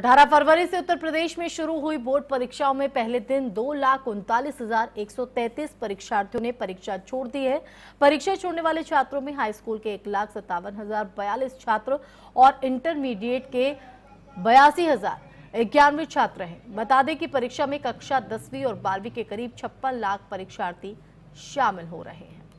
अठारह फरवरी से उत्तर प्रदेश में शुरू हुई बोर्ड परीक्षाओं में पहले दिन दो लाख उनतालीस हजार एक सौ तैतीस परीक्षार्थियों ने परीक्षा छोड़ दी है परीक्षा छोड़ने वाले छात्रों में हाई स्कूल के एक लाख सत्तावन हजार बयालीस छात्र और इंटरमीडिएट के बयासी हजार इक्यानवे छात्र हैं बता दें कि परीक्षा में कक्षा दसवीं और बारहवीं के करीब छप्पन लाख परीक्षार्थी शामिल हो रहे हैं